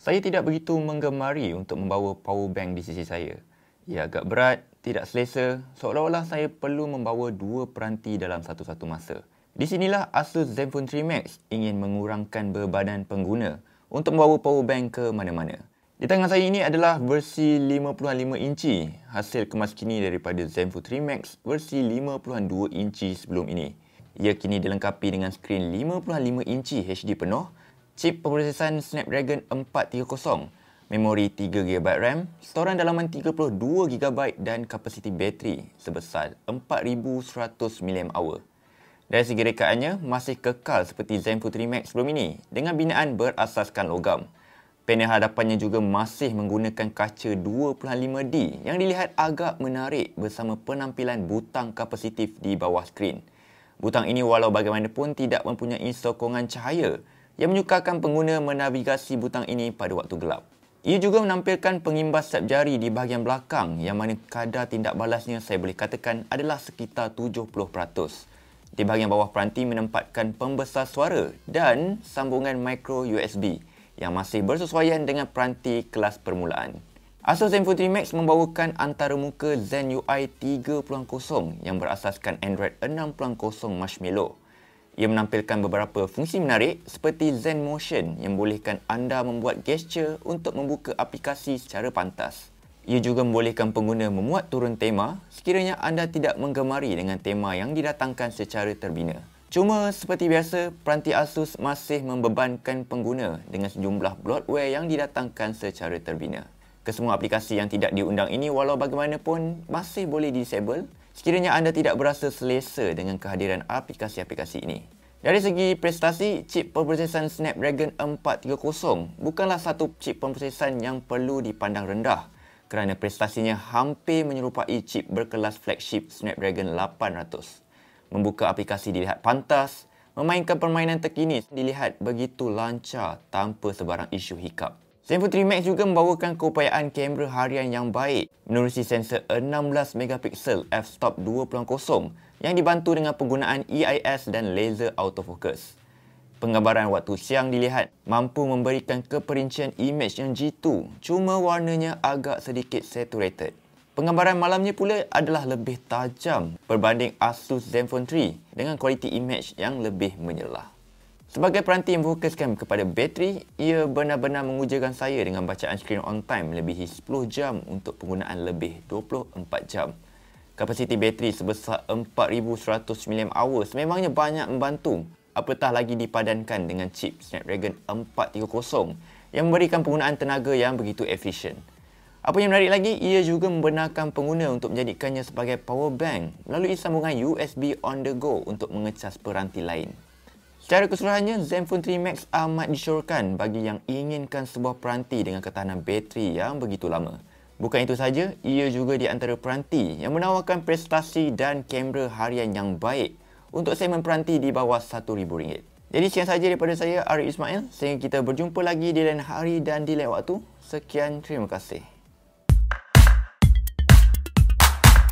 Saya tidak begitu menggemari untuk membawa power bank di sisi saya. Ia agak berat, tidak selesa, seolah-olah saya perlu membawa dua peranti dalam satu-satu masa. Di sinilah Asus Zenfone 3 Max ingin mengurangkan berbadan pengguna untuk membawa power bank ke mana-mana. Di tangan saya ini adalah versi 55 inci, hasil kemas kini daripada Zenfone 3 Max versi 52 inci sebelum ini. Ia kini dilengkapi dengan skrin 55 inci HD penuh chip pemrosesan Snapdragon 430, memori 3GB RAM, storan dalaman 32GB dan kapasiti bateri sebesar 4100 mAh. Dari segi rekaannya, masih kekal seperti Zenfone 3 Max sebelum ini dengan binaan berasaskan logam. Panel hadapannya juga masih menggunakan kaca 2.5D yang dilihat agak menarik bersama penampilan butang kapasitif di bawah skrin. Butang ini walau bagaimanapun tidak mempunyai sokongan cahaya yang menyukarkan pengguna menavigasi butang ini pada waktu gelap. Ia juga menampilkan pengimbas sap jari di bahagian belakang yang mana kadar tindak balasnya saya boleh katakan adalah sekitar 70%. Di bahagian bawah peranti menempatkan pembesar suara dan sambungan micro USB yang masih bersesuaian dengan peranti kelas permulaan. Asus Zenfone 3 Max membawakan antara muka Zen UI 3.0 yang berasaskan Android 6.0 Marshmallow. Ia menampilkan beberapa fungsi menarik seperti Zen Motion yang membolehkan anda membuat gesture untuk membuka aplikasi secara pantas. Ia juga membolehkan pengguna memuat turun tema sekiranya anda tidak menggemari dengan tema yang didatangkan secara terbina. Cuma seperti biasa, peranti Asus masih membebankan pengguna dengan sejumlah bloatware yang didatangkan secara terbina kesemua aplikasi yang tidak diundang ini walau bagaimanapun masih boleh disable sekiranya anda tidak berasa selesa dengan kehadiran aplikasi-aplikasi ini. Dari segi prestasi, chip pemprosesan Snapdragon 430 bukanlah satu chip pemprosesan yang perlu dipandang rendah kerana prestasinya hampir menyerupai chip berkelas flagship Snapdragon 800. Membuka aplikasi dilihat pantas, memainkan permainan terkini dilihat begitu lancar tanpa sebarang isu hiccup. Zenfone 3 Max juga membawakan keupayaan kamera harian yang baik menerusi sensor 16MP f-stop 2.0 yang dibantu dengan penggunaan EIS dan laser autofocus. Penggambaran waktu siang dilihat mampu memberikan keperincian imej yang jitu cuma warnanya agak sedikit saturated. Penggambaran malamnya pula adalah lebih tajam berbanding Asus Zenfone 3 dengan kualiti imej yang lebih menyelah. Sebagai peranti yang fokuskan kepada bateri, ia benar-benar mengujakan saya dengan bacaan skrin on time melebihi 10 jam untuk penggunaan lebih 24 jam. Kapasiti bateri sebesar 4100 mAh memangnya banyak membantu apatah lagi dipadankan dengan chip Snapdragon 430 yang memberikan penggunaan tenaga yang begitu efisien. Apa yang menarik lagi, ia juga membenarkan pengguna untuk menjadikannya sebagai power bank melalui sambungan USB on the go untuk mengecas peranti lain. Secara keseluruhannya, Zenfone 3 Max amat disyorkan bagi yang inginkan sebuah peranti dengan ketahanan bateri yang begitu lama. Bukan itu saja, ia juga di antara peranti yang menawarkan prestasi dan kamera harian yang baik untuk segmen peranti di bawah RM1,000. Jadi sekian saja daripada saya, Ari Ismail. Sehingga kita berjumpa lagi di lain hari dan di lain waktu. Sekian, terima kasih.